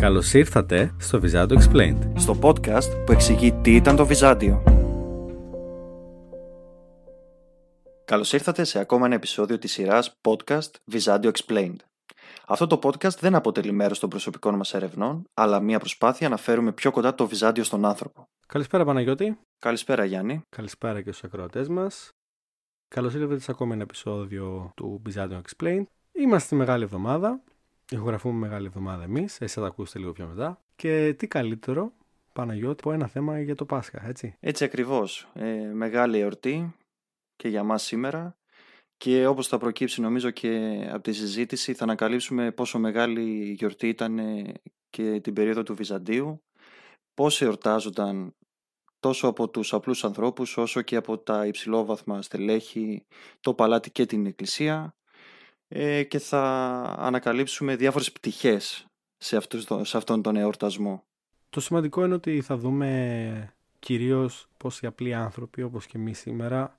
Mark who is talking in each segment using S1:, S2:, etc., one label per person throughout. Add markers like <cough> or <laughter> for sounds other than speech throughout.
S1: Καλώς ήρθατε στο Βυζάντιο Explained. Στο podcast που
S2: εξηγεί τι ήταν το Βυζάντιο. Καλώς ήρθατε σε ακόμα ένα επεισόδιο της σειράς podcast Βυζάντιο Explained. Αυτό το podcast δεν αποτελεί μέρος των προσωπικών μας ερευνών, αλλά μια προσπάθεια να φέρουμε πιο κοντά το Βυζάντιο στον άνθρωπο. Καλησπέρα Παναγιώτη. Καλησπέρα Γιάννη. Καλησπέρα και στους ακροατές μας. Καλώς
S1: ήρθατε σε ακόμα ένα επεισόδιο του Byzantium Explained. Είμαστε στη μεγάλη εβδομάδα. Ηχογραφούμε μεγάλη εβδομάδα εμείς, Εσύ θα τα ακούσετε λίγο πιο μετά. Και τι καλύτερο, Παναγιώτη, από ένα θέμα για το Πάσχα, έτσι.
S2: Έτσι ακριβώς. Ε, μεγάλη εορτή και για μας σήμερα. Και όπως θα προκύψει νομίζω και από τη συζήτηση θα ανακαλύψουμε πόσο μεγάλη γιορτή ήταν και την περίοδο του Βυζαντίου, πώς εορτάζονταν τόσο από τους απλούς ανθρώπους όσο και από τα υψηλόβαθμα στελέχη, το παλάτι και την εκκλησία, ε, και θα ανακαλύψουμε διάφορες πτυχές σε, σε αυτόν τον εορτασμό.
S1: Το σημαντικό είναι ότι θα δούμε κυρίως πως οι απλοί άνθρωποι όπως και εμείς σήμερα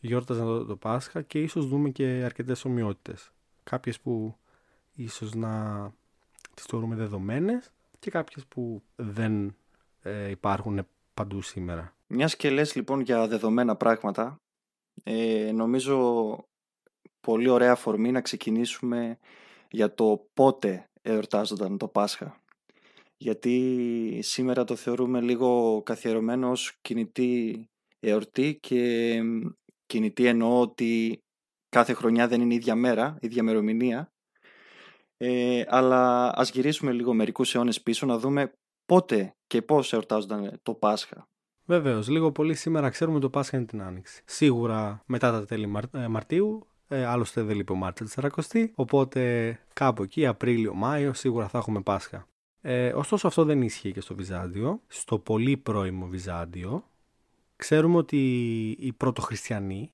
S1: γιόρταζαν το, Πάσχα και ίσως δούμε και αρκετές ομοιότητες. Κάποιες που ίσως να τις θεωρούμε δεδομένες και κάποιες που δεν ε, υπάρχουν παντού σήμερα.
S2: Μιας και λες λοιπόν για δεδομένα πράγματα, ε, νομίζω πολύ ωραία φορμή να ξεκινήσουμε για το πότε εορτάζονταν το Πάσχα. Γιατί σήμερα το θεωρούμε λίγο καθιερωμένο ως κινητή εορτή και κινητή εννοώ ότι κάθε χρονιά δεν είναι η ίδια μέρα, η ίδια μερομηνία. Ε, αλλά ας γυρίσουμε λίγο μερικούς αιώνες πίσω να δούμε πότε και πώς εορτάζονταν το Πάσχα.
S1: Βεβαίως, λίγο πολύ σήμερα ξέρουμε το Πάσχα είναι την Άνοιξη. Σίγουρα μετά τα τέλη ε, Μαρτίου ε, άλλωστε δεν λείπει ο Μάρτιο 40. Οπότε κάπου εκεί, Απρίλιο-Μάιο, σίγουρα θα έχουμε Πάσχα. Ε, ωστόσο αυτό δεν ισχύει και στο Βυζάντιο. Στο πολύ πρώιμο Βυζάντιο ξέρουμε ότι οι πρωτοχριστιανοί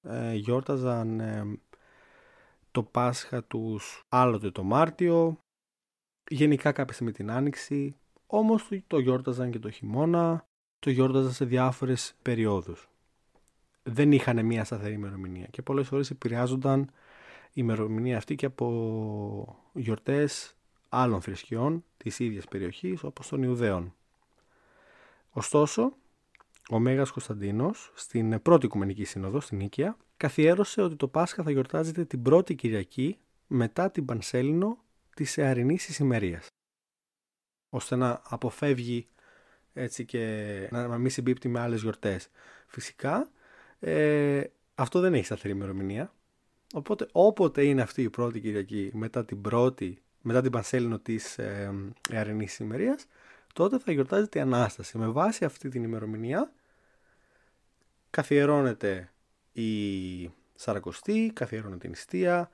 S1: ε, γιόρταζαν ε, το Πάσχα τους άλλοτε το Μάρτιο, γενικά κάποια με την Άνοιξη, όμως το γιόρταζαν και το χειμώνα, το γιόρταζαν σε διάφορες περιόδους δεν είχαν μια σταθερή ημερομηνία και πολλές φορές επηρεάζονταν η ημερομηνία αυτή και από γιορτές άλλων θρησκειών της ίδιας περιοχής όπως των Ιουδαίων. Ωστόσο, ο Μέγας Κωνσταντίνος στην πρώτη Οικουμενική Σύνοδο στην Νίκαια καθιέρωσε ότι το Πάσχα θα γιορτάζεται την πρώτη Κυριακή μετά την Πανσέλινο της Εαρινής Ισημερίας ώστε να αποφεύγει έτσι και να μην συμπίπτει με άλλες γιορτές. Φυσικά ε, αυτό δεν έχει σταθερή ημερομηνία. Οπότε όποτε είναι αυτή η πρώτη Κυριακή μετά την πρώτη, μετά την Πανσέλινο της ε, Αρενής τότε θα γιορτάζεται η Ανάσταση. Με βάση αυτή την ημερομηνία καθιερώνεται η Σαρακοστή, καθιερώνεται η νηστεία,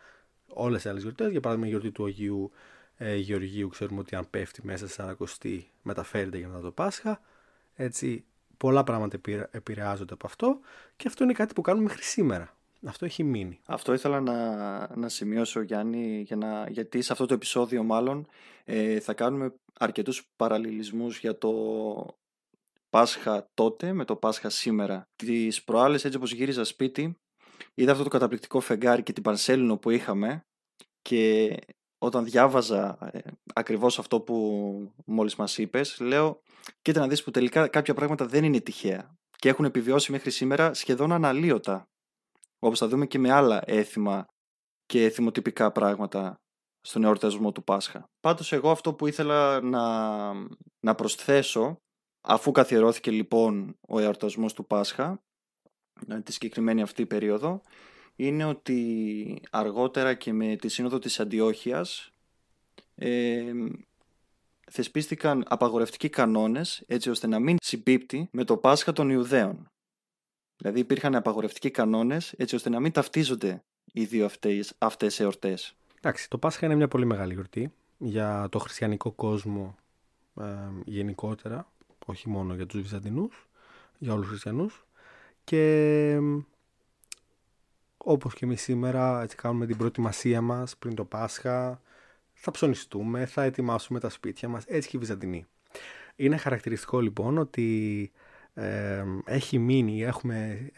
S1: όλες οι άλλες γιορτές. Για παράδειγμα η γιορτή του Αγίου ε, Γεωργίου ξέρουμε ότι αν πέφτει μέσα στη Σαρακοστή μεταφέρεται για μετά το Πάσχα. Έτσι πολλά πράγματα επηρεάζονται από αυτό και αυτό είναι κάτι που κάνουμε μέχρι σήμερα. Αυτό έχει μείνει.
S2: Αυτό ήθελα να, να σημειώσω Γιάννη, για να, γιατί σε αυτό το επεισόδιο μάλλον ε, θα κάνουμε αρκετούς παραλληλισμούς για το Πάσχα τότε με το Πάσχα σήμερα. Τις προάλλες έτσι όπως γύριζα σπίτι είδα αυτό το καταπληκτικό φεγγάρι και την πανσέλινο που είχαμε και όταν διάβαζα ε, ακριβώς αυτό που μόλις μας είπες, λέω, κοίτα να δεις που τελικά κάποια πράγματα δεν είναι τυχαία και έχουν επιβιώσει μέχρι σήμερα σχεδόν αναλύωτα, όπως θα δούμε και με άλλα έθιμα και εθιμοτυπικά πράγματα στον εορτασμό του Πάσχα. Πάντως εγώ αυτό που ήθελα να, να προσθέσω, αφού καθιερώθηκε λοιπόν ο εορτασμός του Πάσχα, ε, τη συγκεκριμένη αυτή περίοδο, είναι ότι αργότερα και με τη Σύνοδο της Αντιόχειας ε, θεσπίστηκαν απαγορευτικοί κανόνες έτσι ώστε να μην συμπίπτει με το Πάσχα των Ιουδαίων. Δηλαδή υπήρχαν απαγορευτικοί κανόνες έτσι ώστε να μην ταυτίζονται οι δύο αυτές, αυτές εορτές.
S1: Εντάξει, το Πάσχα είναι μια πολύ μεγάλη γιορτή για το χριστιανικό κόσμο ε, γενικότερα, όχι μόνο για τους Βυζαντινούς, για όλους τους χριστιανούς και όπως και εμείς σήμερα έτσι κάνουμε την προετοιμασία μας πριν το Πάσχα, θα ψωνιστούμε, θα ετοιμάσουμε τα σπίτια μας, έτσι και η Βυζαντινοί. Είναι χαρακτηριστικό λοιπόν ότι έχει μείνει, έχουμε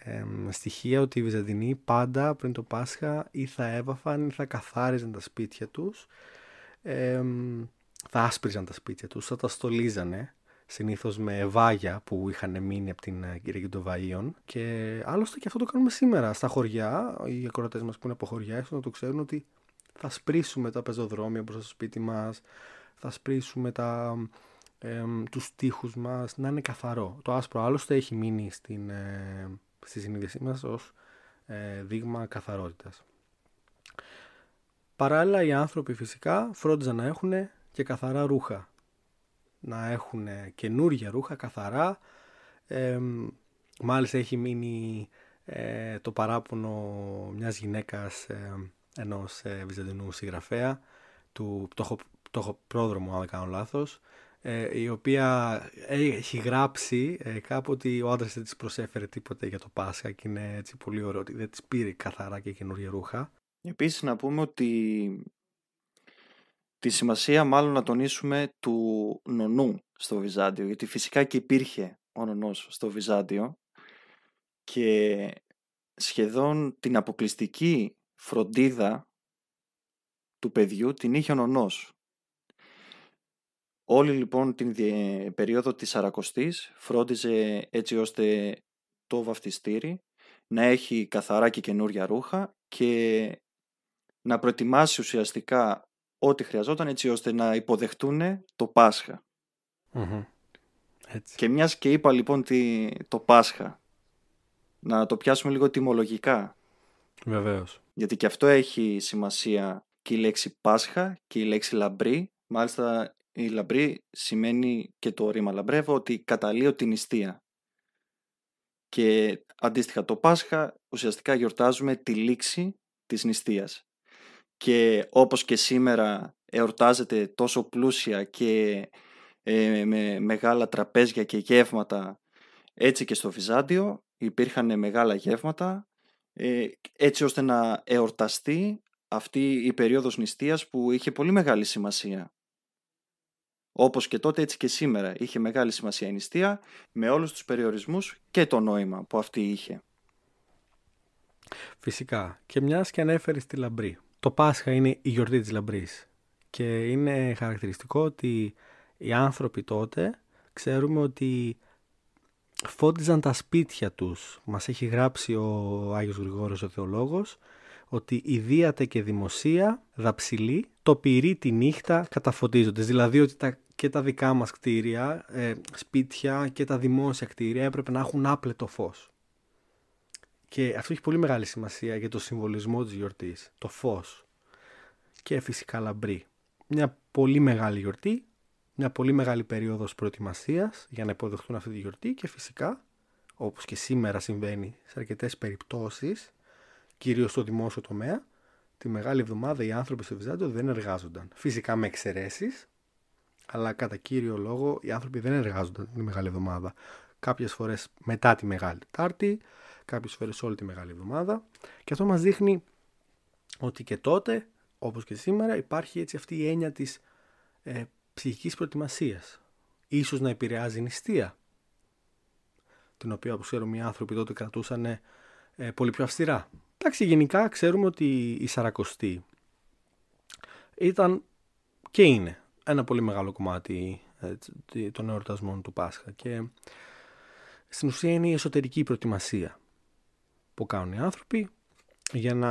S1: στοιχεία ότι οι Βυζαντινοί πάντα πριν το Πάσχα ή θα έβαφαν ή θα καθάριζαν τα σπίτια τους, θα άσπριζαν τα σπίτια τους, θα τα στολίζανε συνήθως με βάγια που είχαν μείνει από την ε, κυριακή των Βαΐων και άλλωστε και αυτό το κάνουμε σήμερα στα χωριά, οι ακροατές μας που είναι από χωριά έξω να το ξέρουν ότι θα σπρίσουμε τα πεζοδρόμια προς το σπίτι μας, θα σπρίσουμε τα, ε, τους τείχους μας, να είναι καθαρό. Το άσπρο άλλωστε έχει μείνει στην, ε, στη συνείδησή μας ως ε, δείγμα καθαρότητας. Παράλληλα οι άνθρωποι φυσικά φρόντιζαν να έχουν και καθαρά ρούχα να έχουν καινούργια ρούχα καθαρά ε, μάλιστα έχει μείνει ε, το παράπονο μιας γυναίκας ε, ενός ε, βυζαντινού συγγραφέα του πτωχοπρόδρομου αν δεν κάνω λάθος ε, η οποία έχει γράψει ε, κάπου ότι ο άντρας δεν της προσέφερε τίποτα για το Πάσχα και είναι έτσι πολύ ωραίο ότι δεν της πήρε καθαρά και καινούργια ρούχα.
S2: Επίσης να πούμε ότι τη σημασία μάλλον να τονίσουμε του νονού στο Βυζάντιο, γιατί φυσικά και υπήρχε ο νονός στο Βυζάντιο και σχεδόν την αποκλειστική φροντίδα του παιδιού την είχε ο νονός. Όλη λοιπόν την περίοδο της Σαρακοστής φρόντιζε έτσι ώστε το βαφτιστήρι να έχει καθαρά και καινούρια ρούχα και να προετοιμάσει ουσιαστικά ό,τι χρειαζόταν έτσι ώστε να υποδεχτούν το πασχα Και μιας και είπα λοιπόν τι, το Πάσχα, να το πιάσουμε λίγο τιμολογικά. Βεβαίως. Γιατί και αυτό έχει σημασία και η λέξη Πάσχα και η λέξη λαμπρή. Μάλιστα η λαμπρή σημαίνει και το ρήμα λαμπρεύω ότι καταλύω την νηστεία. Και αντίστοιχα το Πάσχα ουσιαστικά γιορτάζουμε τη λήξη της νηστείας και όπως και σήμερα εορτάζεται τόσο πλούσια και ε, με μεγάλα τραπέζια και γεύματα έτσι και στο Βυζάντιο υπήρχαν μεγάλα γεύματα ε, έτσι ώστε να εορταστεί αυτή η περίοδος νηστείας που είχε πολύ μεγάλη σημασία. Όπως και τότε έτσι και σήμερα είχε μεγάλη σημασία η νηστεία με όλους τους περιορισμούς και το νόημα που αυτή είχε.
S1: Φυσικά και μιας και ανέφερες στη λαμπρή το Πάσχα είναι η γιορτή της λαμπρής και είναι χαρακτηριστικό ότι οι άνθρωποι τότε ξέρουμε ότι φώτιζαν τα σπίτια τους. Μας έχει γράψει ο Άγιος Γρηγόρος ο Θεολόγος ότι ιδίατε και δημοσία, δαψιλή, το πυρί τη νύχτα καταφωτίζονται. Δηλαδή ότι και τα δικά μας κτίρια, ε, σπίτια και τα δημόσια κτίρια έπρεπε να έχουν άπλετο φως. Και αυτό έχει πολύ μεγάλη σημασία για το συμβολισμό της γιορτής, το φως και φυσικά λαμπρή. Μια πολύ μεγάλη γιορτή, μια πολύ μεγάλη περίοδος προετοιμασίας για να υποδεχτούν αυτή τη γιορτή και φυσικά, όπως και σήμερα συμβαίνει σε αρκετές περιπτώσεις, κυρίως στο δημόσιο τομέα, τη μεγάλη εβδομάδα οι άνθρωποι στο Βυζάντιο δεν εργάζονταν. Φυσικά με εξαιρέσεις, αλλά κατά κύριο λόγο οι άνθρωποι δεν εργάζονταν τη μεγάλη εβδομάδα. Κάποιες φορές μετά τη Μεγάλη Τάρτη, κάποιες φορές όλη τη μεγάλη εβδομάδα και αυτό μας δείχνει ότι και τότε όπως και σήμερα υπάρχει έτσι αυτή η έννοια της ε, ψυχικής προετοιμασίας ίσως να επηρεάζει νηστεία την οποία όπως ξέρουμε οι άνθρωποι τότε κρατούσαν ε, πολύ πιο αυστηρά εντάξει γενικά ξέρουμε ότι η Σαρακοστή ήταν και είναι ένα πολύ μεγάλο κομμάτι ε, των εορτασμών του Πάσχα και στην ουσία είναι η εσωτερική προετοιμασία που κάνουν οι άνθρωποι για να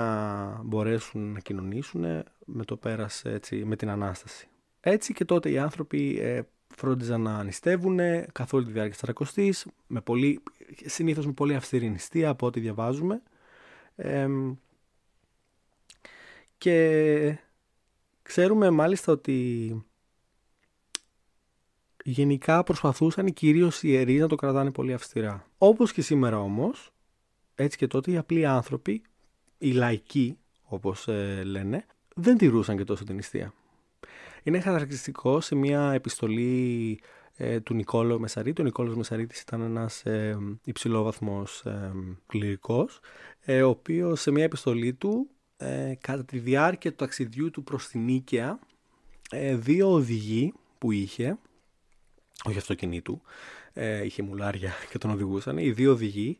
S1: μπορέσουν να κοινωνήσουν με το πέρας έτσι, με την Ανάσταση. Έτσι και τότε οι άνθρωποι ε, φρόντιζαν να νηστεύουν ε, καθ' όλη τη διάρκεια της με πολύ, συνήθως με πολύ αυστηρή νηστεία από ό,τι διαβάζουμε. και ξέρουμε μάλιστα ότι γενικά προσπαθούσαν κυρίως οι ιερείς να το κρατάνε πολύ αυστηρά. Όπως και σήμερα όμως, έτσι και τότε οι απλοί άνθρωποι, οι λαϊκοί όπως ε, λένε, δεν τηρούσαν και τόσο την νηστεία. Είναι χαρακτηριστικό σε μια επιστολή ε, του Νικόλου Μεσαρίτη. Ο Νικόλος Μεσαρίτης ήταν ένας ε, υψηλόβαθμος ε, κληρικός, ο οποίος σε μια επιστολή του, κατά τη διάρκεια του ταξιδιού του προς την Νίκαια, δύο οδηγοί που είχε, όχι αυτοκινήτου, είχε μουλάρια και τον οδηγούσαν, οι δύο οδηγοί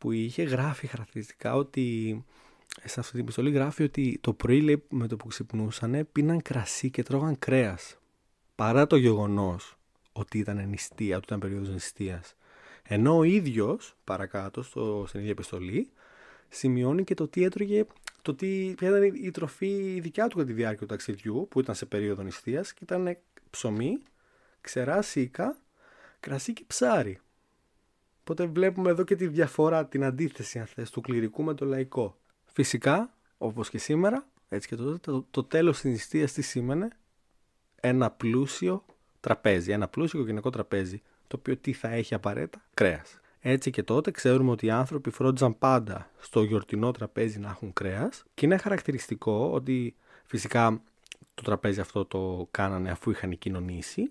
S1: που είχε γράφει χαρακτηριστικά ότι σε αυτή την επιστολή γράφει ότι το πρωί με το που ξυπνούσαν πίναν κρασί και τρώγαν κρέας. Παρά το γεγονός ότι ήταν νηστεία, ότι ήταν περίοδος νηστείας. Ενώ ο ίδιος, παρακάτω στο, στην ίδια επιστολή σημειώνει και το τι έτρωγε, το τι, ποια ήταν η τροφή δικιά του κατά τη διάρκεια του ταξιδιού που ήταν σε περίοδο νηστείας και ήταν ψωμί, ξερά σίκα, κρασί και ψάρι. Οπότε βλέπουμε εδώ και τη διαφορά, την αντίθεση αν θες, του κληρικού με το λαϊκό. Φυσικά, όπως και σήμερα, έτσι και τότε, το, το τέλος της νηστείας τι σήμαινε ένα πλούσιο τραπέζι, ένα πλούσιο οικογενειακό τραπέζι, το οποίο τι θα έχει απαραίτητα, κρέας. Έτσι και τότε ξέρουμε ότι οι άνθρωποι φρόντιζαν πάντα στο γιορτινό τραπέζι να έχουν κρέας και είναι χαρακτηριστικό ότι φυσικά το τραπέζι αυτό το κάνανε αφού είχαν κοινωνήσει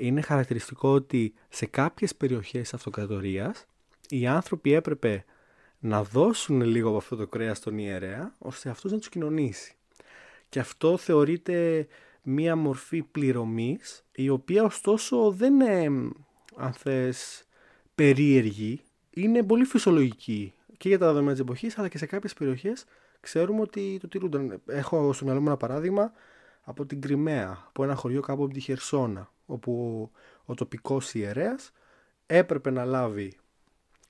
S1: είναι χαρακτηριστικό ότι σε κάποιες περιοχές αυτοκρατορίας οι άνθρωποι έπρεπε να δώσουν λίγο από αυτό το κρέας στον ιερέα ώστε αυτός να τους κοινωνήσει. Και αυτό θεωρείται μία μορφή πληρωμής η οποία ωστόσο δεν είναι αν θες περίεργη είναι πολύ φυσιολογική και για τα δεδομένα της εποχής αλλά και σε κάποιες περιοχές ξέρουμε ότι το τηρούνταν. Έχω στο μυαλό μου ένα παράδειγμα από την Κρυμαία, από ένα χωριό κάπου από τη Χερσόνα όπου ο, ο τοπικός ιερέας έπρεπε να λάβει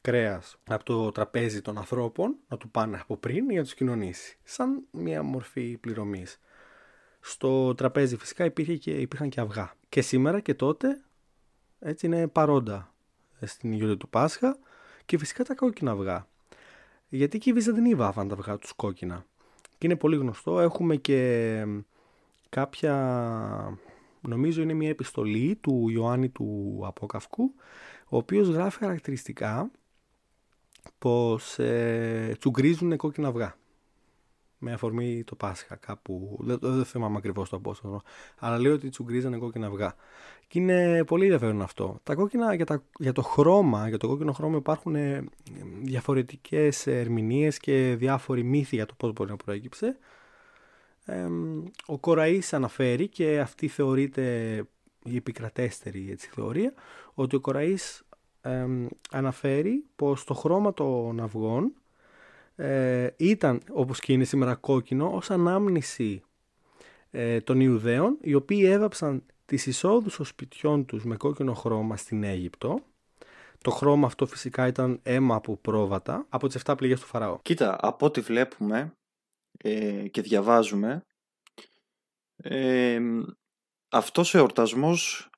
S1: κρέας από το τραπέζι των ανθρώπων, να του πάνε από πριν για να τους κοινωνήσει, σαν μια μορφή πληρωμής. Στο τραπέζι φυσικά υπήρχε και, υπήρχαν και αυγά. Και σήμερα και τότε έτσι είναι παρόντα στην γιορτή του Πάσχα και φυσικά τα κόκκινα αυγά. Γιατί και οι Βυζαντινοί βάφαν τα αυγά τους κόκκινα. Και είναι πολύ γνωστό, έχουμε και κάποια Νομίζω είναι μια επιστολή του Ιωάννη του Απόκαυκου, ο οποίος γράφει χαρακτηριστικά πως ε, τσουγκρίζουν κόκκινα αυγά. Με αφορμή το Πάσχα κάπου, δεν, δεν θυμάμαι ακριβώς το απόστολο, αλλά λέει ότι τσουγκρίζανε κόκκινα αυγά. Και είναι πολύ ενδιαφέρον αυτό. Τα κόκκινα για, το χρώμα, για το κόκκινο χρώμα υπάρχουν ε, διαφορετικές ερμηνείες και διάφοροι μύθοι για το πώς μπορεί να προέκυψε ο Κοραής αναφέρει και αυτή θεωρείται η επικρατέστερη έτσι, θεωρία ότι ο Κοραής αναφέρει πως το χρώμα των αυγών ε, ήταν όπως και είναι σήμερα κόκκινο ως ανάμνηση ε, των Ιουδαίων οι οποίοι έβαψαν τις εισόδους των σπιτιών τους με κόκκινο χρώμα στην Αίγυπτο το χρώμα αυτό φυσικά ήταν αίμα από πρόβατα
S2: από τις 7 πληγές του Φαραώ. Κοίτα, από ό,τι βλέπουμε ε, και διαβάζουμε, ε, αυτός ο εορτασμός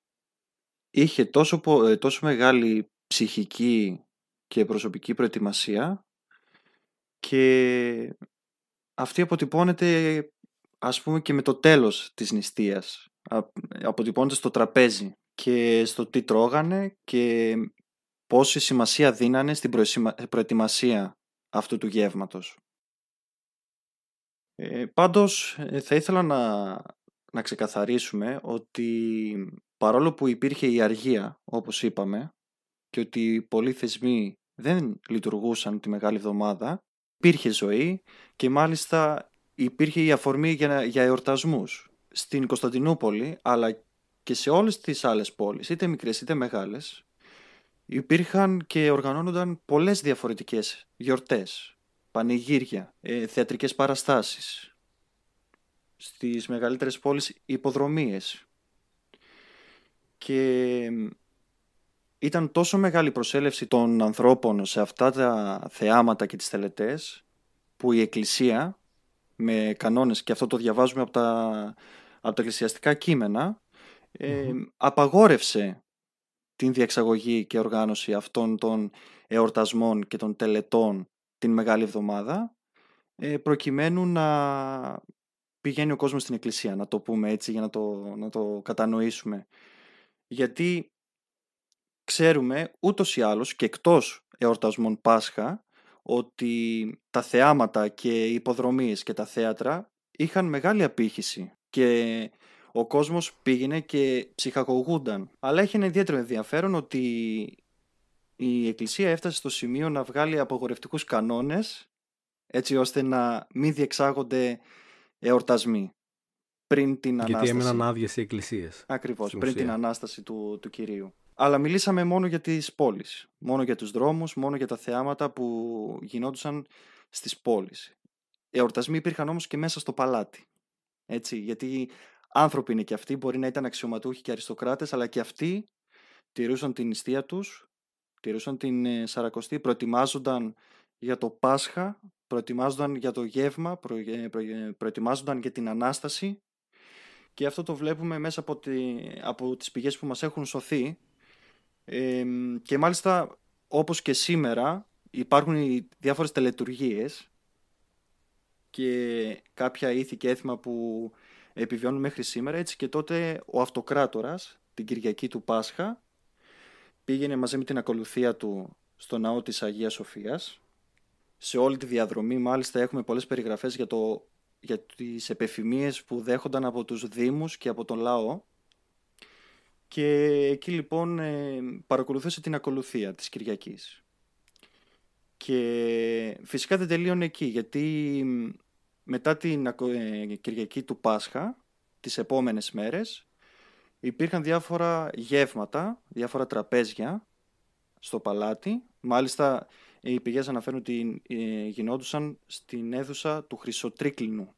S2: είχε τόσο, ε, τόσο μεγάλη ψυχική και προσωπική προετοιμασία και αυτή αποτυπώνεται ας πούμε και με το τέλος της νηστείας. Αποτυπώνεται στο τραπέζι και στο τι τρώγανε και πόση σημασία δίνανε στην προετοιμασία αυτού του γεύματος. Ε, πάντως ε, θα ήθελα να, να ξεκαθαρίσουμε ότι παρόλο που υπήρχε η αργία όπως είπαμε και ότι πολλοί θεσμοί δεν λειτουργούσαν τη Μεγάλη Εβδομάδα υπήρχε ζωή και μάλιστα υπήρχε η αφορμή για, για εορτασμούς. Στην Κωνσταντινούπολη αλλά και σε όλες τις άλλες πόλεις είτε μικρές είτε μεγάλες υπήρχαν και οργανώνονταν πολλές διαφορετικές γιορτές πανηγύρια, ε, θεατρικές παραστάσεις, στις μεγαλύτερες πόλεις υποδρομίες. Και ήταν τόσο μεγάλη προσέλευση των ανθρώπων σε αυτά τα θεάματα και τις τελετές που η Εκκλησία με κανόνες και αυτό το διαβάζουμε από τα, από τα εκκλησιαστικά κείμενα ε, απαγόρευσε την διεξαγωγή και οργάνωση αυτών των εορτασμών και των τελετών την Μεγάλη Εβδομάδα ε, προκειμένου να πηγαίνει ο κόσμος στην εκκλησία, να το πούμε έτσι για να το, να κατανοήσουμε. Γιατί ξέρουμε ούτως ή άλλως και εκτός εορτασμών Πάσχα ότι τα θεάματα και οι υποδρομίες και τα θέατρα είχαν μεγάλη απήχηση και ο κόσμος πήγαινε και ψυχαγωγούνταν. Αλλά έχει ένα ιδιαίτερο ενδιαφέρον ότι η Εκκλησία έφτασε στο σημείο να βγάλει απογορευτικούς κανόνες έτσι ώστε να μην διεξάγονται εορτασμοί πριν την Γιατί Ανάσταση. Γιατί έμειναν άδειες οι εκκλησίες. Ακριβώς, πριν την Ανάσταση του, του κυρίου. Αλλά μιλήσαμε μόνο για τις πόλεις, Μόνο για τους δρόμους, μόνο για τα θεάματα που γινόντουσαν στις πόλεις. Εορτασμοί υπήρχαν όμως και μέσα στο παλάτι. Έτσι, γιατί άνθρωποι είναι και αυτοί, μπορεί να ήταν αξιωματούχοι και αριστοκράτες, αλλά και αυτοί τηρούσαν την νηστεία τους τηρούσαν την ε, Σαρακοστή, προετοιμάζονταν για το Πάσχα, προετοιμάζονταν για το γεύμα, προ, ε, ε, προετοιμάζονταν για την Ανάσταση και αυτό το βλέπουμε μέσα από, τη, από τις πηγές που μας έχουν σωθεί και μάλιστα όπως και σήμερα υπάρχουν οι διάφορες τελετουργίες και κάποια ήθη και έθιμα που επιβιώνουν μέχρι σήμερα έτσι και τότε ο αυτοκράτορας την Κυριακή του Πάσχα πήγαινε μαζί με την ακολουθία του στο ναό της Αγίας Σοφίας. Σε όλη τη διαδρομή μάλιστα έχουμε πολλές περιγραφές για, το, για τις επεφημίες που δέχονταν από τους δήμους και από τον λαό. Και εκεί λοιπόν ε, παρακολουθούσε την ακολουθία της Κυριακής. Και φυσικά δεν τελείωνε εκεί, γιατί μετά την ε, Κυριακή του Πάσχα, τις επόμενες μέρες, υπήρχαν διάφορα γεύματα, διάφορα τραπέζια στο παλάτι. Μάλιστα, οι πηγές αναφέρουν ότι ε, γινόντουσαν στην αίθουσα του χρυσοτρικλινου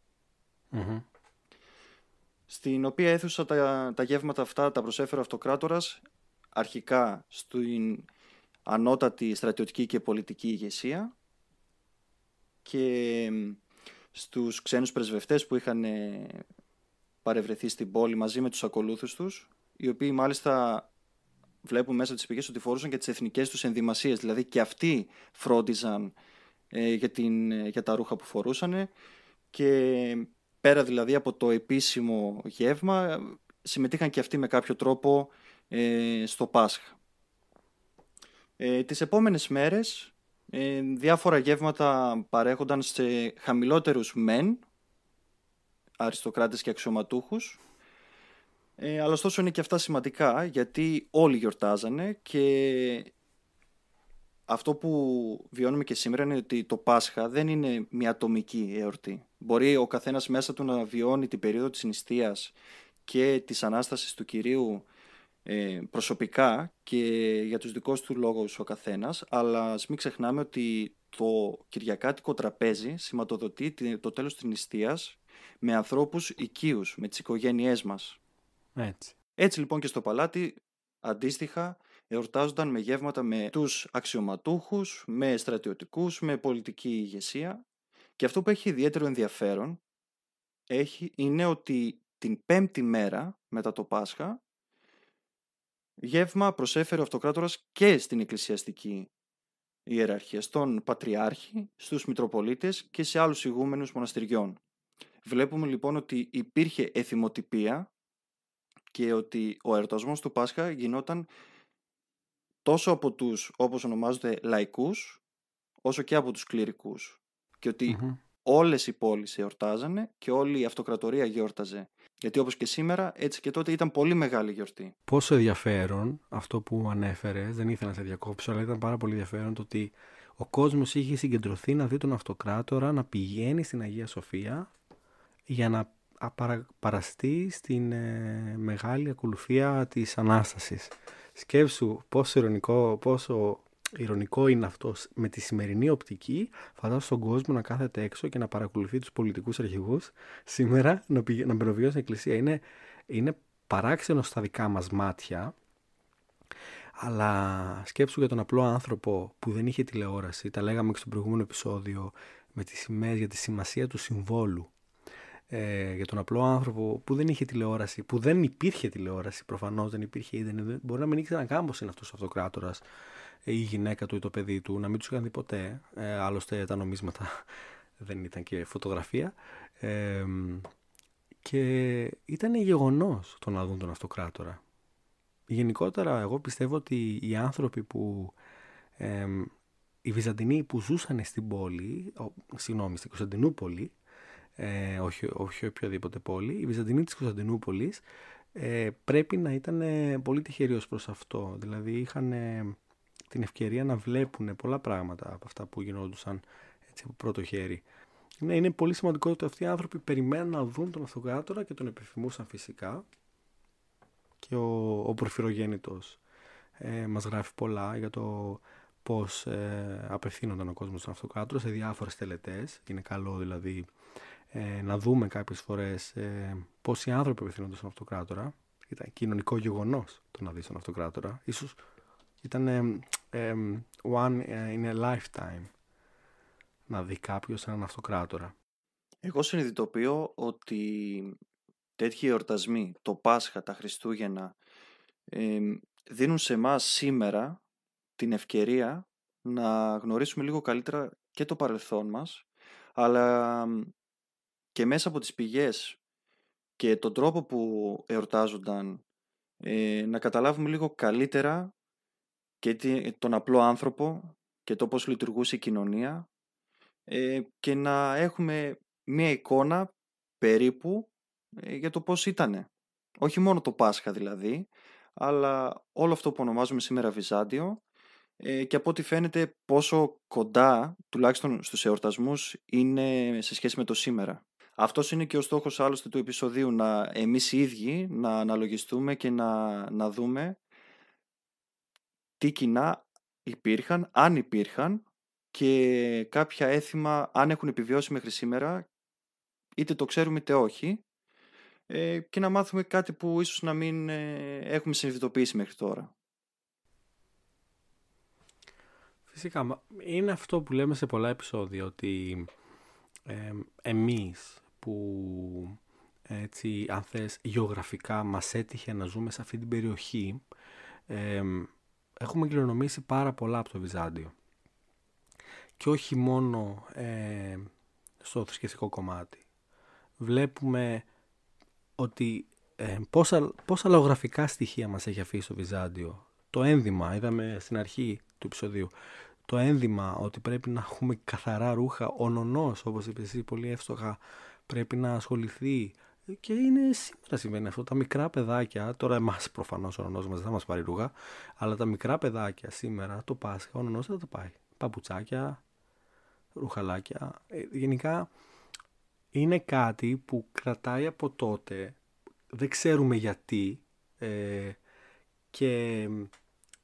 S2: Στην οποία αίθουσα τα, γεύματα αυτά τα προσέφερε ο Αυτοκράτορας αρχικά στην ανώτατη στρατιωτική και πολιτική ηγεσία και στους ξένους πρεσβευτές που είχαν ε, παρευρεθεί στην πόλη μαζί με τους ακολούθους τους, οι οποίοι μάλιστα βλέπουν μέσα τις πηγές ότι φορούσαν και τις εθνικές τους ενδυμασίες, δηλαδή και αυτοί φρόντιζαν ε, για, την, ε, για τα ρούχα που φορούσαν και πέρα δηλαδή από το επίσημο γεύμα συμμετείχαν και αυτοί με κάποιο τρόπο ε, στο Πάσχα. Ε, τις επόμενες μέρες ε, διάφορα γεύματα παρέχονταν σε χαμηλότερους μεν αριστοκράτες και αξιωματούχους. Ε, αλλά ωστόσο είναι και αυτά σημαντικά γιατί όλοι γιορτάζανε και αυτό που βιώνουμε και σήμερα είναι ότι το Πάσχα δεν είναι μια ατομική εορτή. Μπορεί ο καθένας μέσα του να βιώνει την περίοδο της νηστείας και της Ανάστασης του Κυρίου ε, προσωπικά και για τους δικούς του λόγους ο καθένας, αλλά ας μην ξεχνάμε ότι το κυριακάτικο τραπέζι σηματοδοτεί το τέλος της νηστείας με ανθρώπους οικείους, με τις οικογένειές μας. Έτσι. Έτσι λοιπόν και στο παλάτι αντίστοιχα εορτάζονταν με γεύματα με τους αξιωματούχους, με στρατιωτικούς, με πολιτική ηγεσία και αυτό που έχει ιδιαίτερο ενδιαφέρον έχει, είναι ότι την πέμπτη μέρα μετά το Πάσχα γεύμα προσέφερε ο Αυτοκράτορας και στην εκκλησιαστική ιεραρχία, στον Πατριάρχη, στους Μητροπολίτες και σε άλλους ηγούμενους μοναστηριών. Βλέπουμε λοιπόν ότι υπήρχε εθιμοτυπία και ότι ο ερτασμός του Πάσχα γινόταν τόσο από τους, όπως ονομάζονται, λαϊκούς, όσο και από τους κληρικούς. Και ότι όλες οι πόλεις εορτάζανε και όλη η αυτοκρατορία γιόρταζε. Γιατί όπως και σήμερα, έτσι και τότε ήταν πολύ μεγάλη γιορτή.
S1: Πόσο ενδιαφέρον αυτό που ανέφερε, δεν ήθελα να σε διακόψω, αλλά ήταν πάρα πολύ ενδιαφέρον το ότι ο κόσμος είχε συγκεντρωθεί να δει τον αυτοκράτορα να πηγαίνει στην Αγία Σοφία για να παραστεί στην ε, μεγάλη ακολουθία της Ανάστασης. Σκέψου πόσο ηρωνικό, πόσο είναι αυτό με τη σημερινή οπτική. Φαντάζομαι στον κόσμο να κάθεται έξω και να παρακολουθεί τους πολιτικούς αρχηγούς Σήμερα να, πηγα... να στην εκκλησία είναι, είναι παράξενο στα δικά μας μάτια. Αλλά σκέψου για τον απλό άνθρωπο που δεν είχε τηλεόραση. Τα λέγαμε και στο προηγούμενο επεισόδιο με τις σημαίες για τη σημασία του συμβόλου ε, για τον απλό άνθρωπο που δεν είχε τηλεόραση, που δεν υπήρχε τηλεόραση προφανώς, δεν υπήρχε ίντερνετ. Μπορεί να μην ήξεραν καν πώ είναι αυτός ο αυτοκράτορας ή η γυναίκα του ή το παιδί του, να μην τους είχαν δει ποτέ. Ε, άλλωστε τα νομίσματα <laughs> δεν ήταν και φωτογραφία. Ε, και ήταν γεγονός το να δουν τον αυτοκράτορα. Γενικότερα, εγώ πιστεύω ότι οι άνθρωποι που. Ε, οι Βυζαντινοί που ζούσαν στην πόλη, συγγνώμη, στην Κωνσταντινούπολη, ε, όχι, όχι οποιαδήποτε πόλη. Η Βυζαντινή της Κωνσταντινούπολης ε, πρέπει να ήταν πολύ ως προς αυτό. Δηλαδή είχαν ε, την ευκαιρία να βλέπουν πολλά πράγματα από αυτά που γινόντουσαν έτσι, από πρώτο χέρι. Ναι, είναι πολύ σημαντικό ότι αυτοί οι άνθρωποι περιμέναν να δουν τον Αυτοκράτορα και τον επιθυμούσαν φυσικά. Και ο, ο Πορφυρογέννητος ε, μας γράφει πολλά για το πώς ε, απευθύνονταν ο κόσμος στον Αυτοκράτορα σε διάφορες τελετές. Είναι καλό δηλαδή ε, να δούμε κάποιες φορές ε, οι άνθρωποι απευθύνονται στον αυτοκράτορα. Ήταν κοινωνικό γεγονός το να δεις τον αυτοκράτορα. Ίσως ήταν one ε, in a lifetime να δει κάποιος έναν αυτοκράτορα.
S2: Εγώ συνειδητοποιώ ότι τέτοιοι εορτασμοί, το Πάσχα, τα Χριστούγεννα, δίνουν σε εμάς σήμερα την ευκαιρία να γνωρίσουμε λίγο καλύτερα και το παρελθόν μας, αλλά και μέσα από τις πηγές και τον τρόπο που εορτάζονταν ε, να καταλάβουμε λίγο καλύτερα και τον απλό άνθρωπο και το πώς λειτουργούσε η κοινωνία ε, και να έχουμε μία εικόνα περίπου ε, για το πώς ήτανε. Όχι μόνο το Πάσχα δηλαδή, αλλά όλο αυτό που ονομάζουμε σήμερα Βυζάντιο ε, και από ό,τι φαίνεται πόσο κοντά, τουλάχιστον στους εορτασμούς, είναι σε σχέση με το σήμερα. Αυτός είναι και ο στόχος άλλωστε του επεισοδίου, να εμείς οι ίδιοι να αναλογιστούμε και να, να δούμε τι κοινά υπήρχαν, αν υπήρχαν και κάποια έθιμα, αν έχουν επιβιώσει μέχρι σήμερα, είτε το ξέρουμε είτε όχι, ε, και να μάθουμε κάτι που ίσως να μην ε, έχουμε συνειδητοποιήσει μέχρι τώρα.
S1: Φυσικά, είναι αυτό που λέμε σε πολλά επεισόδια, ότι ε, εμείς που έτσι, αν θες, γεωγραφικά μας έτυχε να ζούμε σε αυτή την περιοχή, έχουμε κληρονομήσει πάρα πολλά από το Βυζάντιο. Και όχι μόνο στο θρησκευτικό κομμάτι. Βλέπουμε ότι πόσα, πόσα λαογραφικά στοιχεία μας έχει αφήσει το Βυζάντιο. Το ένδυμα, είδαμε στην αρχή του επεισοδίου, το ένδυμα ότι πρέπει να έχουμε καθαρά ρούχα, ο νονός, όπως είπες εσύ πολύ εύστοχα, πρέπει να ασχοληθεί. Και είναι σήμερα σημαίνει αυτό. Τα μικρά παιδάκια, τώρα εμάς προφανώς ο νονό μας δεν θα μας πάρει ρούχα, αλλά τα μικρά παιδάκια σήμερα το Πάσχα ο νονό δεν τα πάει. Παπουτσάκια, ρουχαλάκια. Ε, γενικά είναι κάτι που κρατάει από τότε, δεν ξέρουμε γιατί ε, και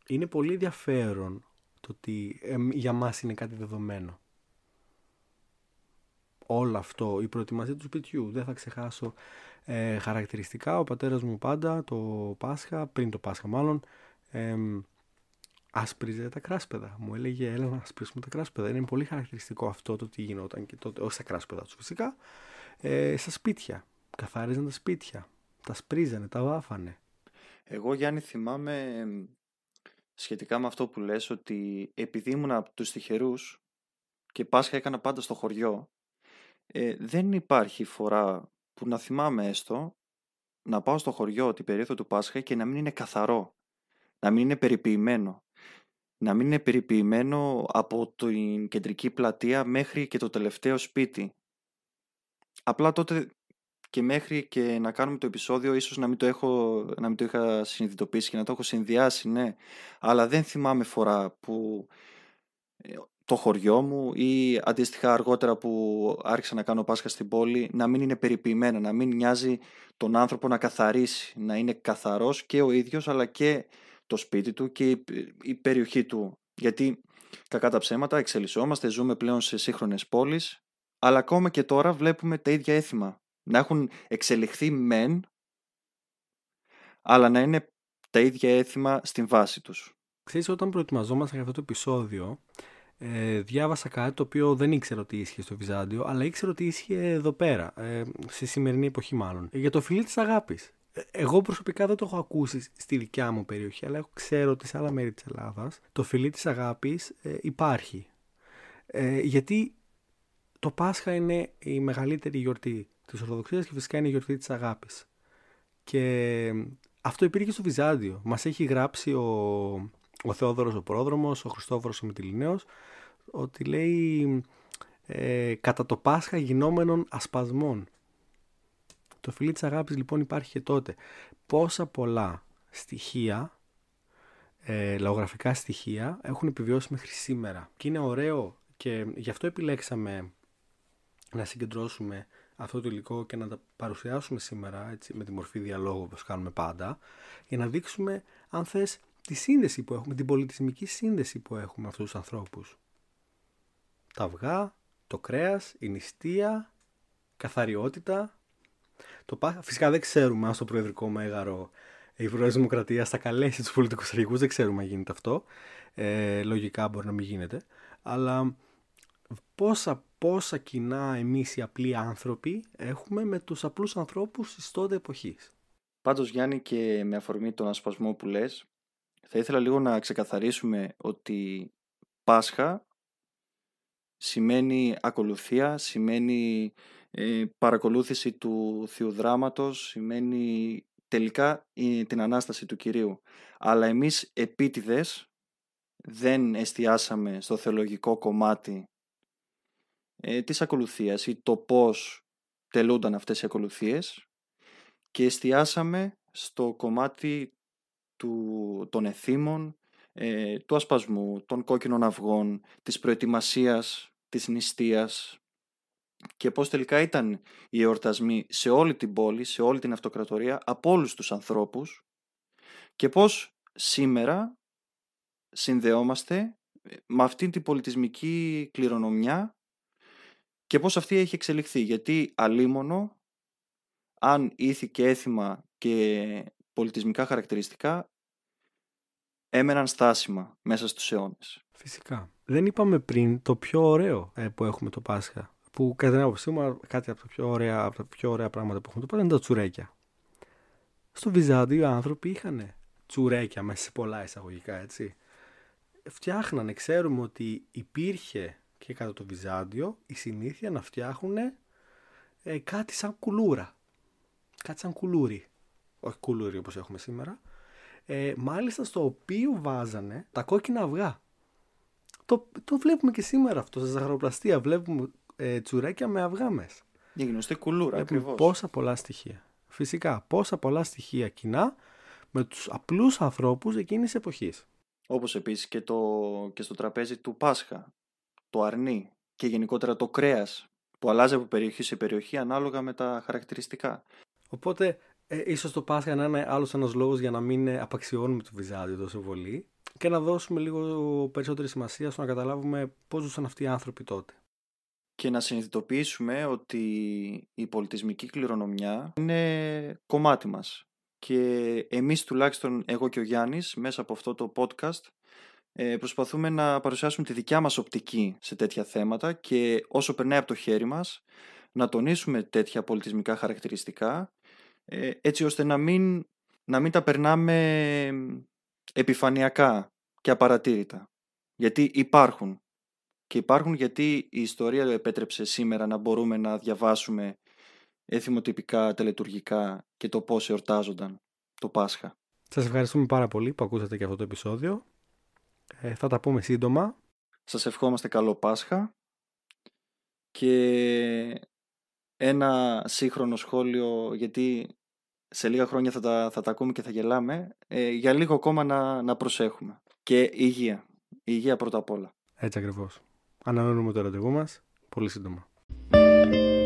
S1: είναι πολύ ενδιαφέρον το ότι για μας είναι κάτι δεδομένο όλο αυτό, η προετοιμασία του σπιτιού. Δεν θα ξεχάσω ε, χαρακτηριστικά. Ο πατέρας μου πάντα το Πάσχα, πριν το Πάσχα μάλλον, ε, άσπριζε τα κράσπεδα. Μου έλεγε, έλα να ασπρίσουμε τα κράσπεδα. Είναι πολύ χαρακτηριστικό αυτό το τι γινόταν και τότε, όχι στα κράσπεδα τους φυσικά, ε, στα σπίτια. Καθάριζαν τα σπίτια, τα σπρίζανε, τα βάφανε.
S2: Εγώ Γιάννη θυμάμαι σχετικά με αυτό που λες ότι επειδή ήμουν από τους τυχερούς και Πάσχα έκανα πάντα στο χωριό ε, δεν υπάρχει φορά που να θυμάμαι έστω να πάω στο χωριό την περίοδο του Πάσχα και να μην είναι καθαρό, να μην είναι περιποιημένο. Να μην είναι περιποιημένο από την κεντρική πλατεία μέχρι και το τελευταίο σπίτι. Απλά τότε και μέχρι και να κάνουμε το επεισόδιο ίσως να μην το, έχω, να μην το είχα συνειδητοποιήσει και να το έχω συνδυάσει, ναι. Αλλά δεν θυμάμαι φορά που ε, το χωριό μου ή αντίστοιχα αργότερα που άρχισα να κάνω Πάσχα στην πόλη να μην είναι περιποιημένα, να μην νοιάζει τον άνθρωπο να καθαρίσει, να είναι καθαρός και ο ίδιος αλλά και το σπίτι του και η περιοχή του. Γιατί κακά τα ψέματα εξελισσόμαστε, ζούμε πλέον σε σύγχρονες πόλεις αλλά ακόμα και τώρα βλέπουμε τα ίδια έθιμα. Να έχουν εξελιχθεί μεν αλλά να είναι τα ίδια έθιμα στην βάση τους.
S1: Ξέρεις, όταν προετοιμαζόμαστε για αυτό το επεισόδιο, ε, διάβασα κάτι το οποίο δεν ήξερα ότι ίσχυε στο Βυζάντιο, αλλά ήξερα ότι ίσχυε εδώ πέρα, ε, στη σημερινή εποχή μάλλον. Ε, για το φιλί της αγάπης. Ε, εγώ προσωπικά δεν το έχω ακούσει στη δικιά μου περιοχή, αλλά ξέρω ότι σε άλλα μέρη της Ελλάδας το φιλί της αγάπης ε, υπάρχει. Ε, γιατί το Πάσχα είναι η μεγαλύτερη γιορτή της Ορθοδοξίας και φυσικά είναι η γιορτή της αγάπης. Και αυτό υπήρχε στο Βυζάντιο. Μας έχει γράψει ο ο Θεόδωρος ο Πρόδρομος, ο Χριστόφορος ο Μητυλινέος, ότι λέει ε, «κατά το Πάσχα γινόμενων ασπασμών». Το φιλί της αγάπης λοιπόν υπάρχει και τότε. Πόσα πολλά στοιχεία, ε, λαογραφικά στοιχεία, έχουν επιβιώσει μέχρι σήμερα. Και είναι ωραίο και γι' αυτό επιλέξαμε να συγκεντρώσουμε αυτό το υλικό και να τα παρουσιάσουμε σήμερα με τη μορφή διαλόγου όπως κάνουμε πάντα για να δείξουμε αν θες τη σύνδεση που έχουμε, την πολιτισμική σύνδεση που έχουμε με αυτούς τους ανθρώπους. Τα αυγά, το κρέας, η νηστεία, καθαριότητα. Το, φυσικά δεν ξέρουμε αν στο προεδρικό μέγαρο η Προεδρία Δημοκρατία θα καλέσει τους πολιτικούς αρχηγούς, Δεν ξέρουμε αν γίνεται αυτό. Ε, λογικά μπορεί να μην γίνεται. Αλλά πόσα, πόσα κοινά εμείς οι απλοί άνθρωποι έχουμε με τους απλούς ανθρώπους της τότε εποχής.
S2: Πάντως, Γιάννη, και με αφορμή τον ασπασμό που λες, θα ήθελα λίγο να ξεκαθαρίσουμε ότι Πάσχα σημαίνει ακολουθία, σημαίνει ε, παρακολούθηση του θείου σημαίνει τελικά ε, την Ανάσταση του Κυρίου. Αλλά εμείς επίτηδες δεν εστιάσαμε στο θεολογικό κομμάτι ε, της ακολουθίας ή το πώς τελούνταν αυτές οι ακολουθίες και εστιάσαμε στο κομμάτι του, των εθήμων, ε, του ασπασμού, των κόκκινων αυγών, της προετοιμασίας, της νηστείας και πώς τελικά ήταν οι εορτασμοί σε όλη την πόλη, σε όλη την αυτοκρατορία, από όλους τους ανθρώπους και πώς σήμερα συνδεόμαστε ε, με αυτήν την πολιτισμική κληρονομιά και πώς αυτή έχει εξελιχθεί. Γιατί αλίμονο, αν ήθη και έθιμα και πολιτισμικά χαρακτηριστικά έμεναν στάσιμα μέσα στους αιώνες.
S1: Φυσικά. Δεν είπαμε πριν το πιο ωραίο ε, που έχουμε το Πάσχα. Που κατά την άποψή μου, κάτι από τα, πιο ωραία, πιο ωραία πράγματα που έχουμε το Πάσχα είναι τα τσουρέκια. Στο Βυζάντιο οι άνθρωποι είχαν τσουρέκια μέσα σε πολλά εισαγωγικά, έτσι. Φτιάχνανε, ξέρουμε ότι υπήρχε και κατά το Βυζάντιο η συνήθεια να φτιάχνουν ε, κάτι σαν κουλούρα. Κάτι σαν κουλούρι. Όχι κουλούρι όπως έχουμε σήμερα, ε, μάλιστα στο οποίο βάζανε τα κόκκινα αυγά. Το, το βλέπουμε και σήμερα αυτό, στα ζαχαροπλαστεία βλέπουμε ε, τσουρέκια με αυγά μέσα. Για γνωστή κουλούρα ακριβώς. Πόσα πολλά στοιχεία. Φυσικά, πόσα πολλά στοιχεία κοινά με τους απλούς ανθρώπους εκείνης της εποχής.
S2: Όπως επίσης και, το, και στο τραπέζι του Πάσχα, το αρνί και γενικότερα το κρέας που αλλάζει από περιοχή σε περιοχή ανάλογα με τα χαρακτηριστικά.
S1: Οπότε ε, ίσως το Πάσχα να είναι άλλος ένας λόγος για να μην ε, απαξιώνουμε το Βυζάντιο τόσο πολύ και να δώσουμε λίγο περισσότερη σημασία στο να καταλάβουμε πώς ζούσαν αυτοί οι άνθρωποι τότε.
S2: Και να συνειδητοποιήσουμε ότι η πολιτισμική κληρονομιά είναι κομμάτι μας. Και εμείς τουλάχιστον εγώ και ο Γιάννης μέσα από αυτό το podcast ε, προσπαθούμε να παρουσιάσουμε τη δικιά μας οπτική σε τέτοια θέματα και όσο περνάει από το χέρι μας να τονίσουμε τέτοια πολιτισμικά χαρακτηριστικά ε, έτσι ώστε να μην, να μην τα περνάμε επιφανειακά και απαρατήρητα. Γιατί υπάρχουν. Και υπάρχουν γιατί η ιστορία επέτρεψε σήμερα να μπορούμε να διαβάσουμε εθιμοτυπικά, τελετουργικά και το πώς εορτάζονταν το Πάσχα.
S1: Σας ευχαριστούμε πάρα πολύ που ακούσατε και αυτό το επεισόδιο. Ε, θα τα πούμε σύντομα.
S2: Σας ευχόμαστε καλό Πάσχα και ένα σύγχρονο σχόλιο γιατί σε λίγα χρόνια θα τα, θα τα ακούμε και θα γελάμε, ε, για λίγο ακόμα να, να προσέχουμε. Και υγεία. Υγεία πρώτα απ' όλα.
S1: Έτσι ακριβώς. Ανανώνουμε το ραντεβού μας πολύ σύντομα.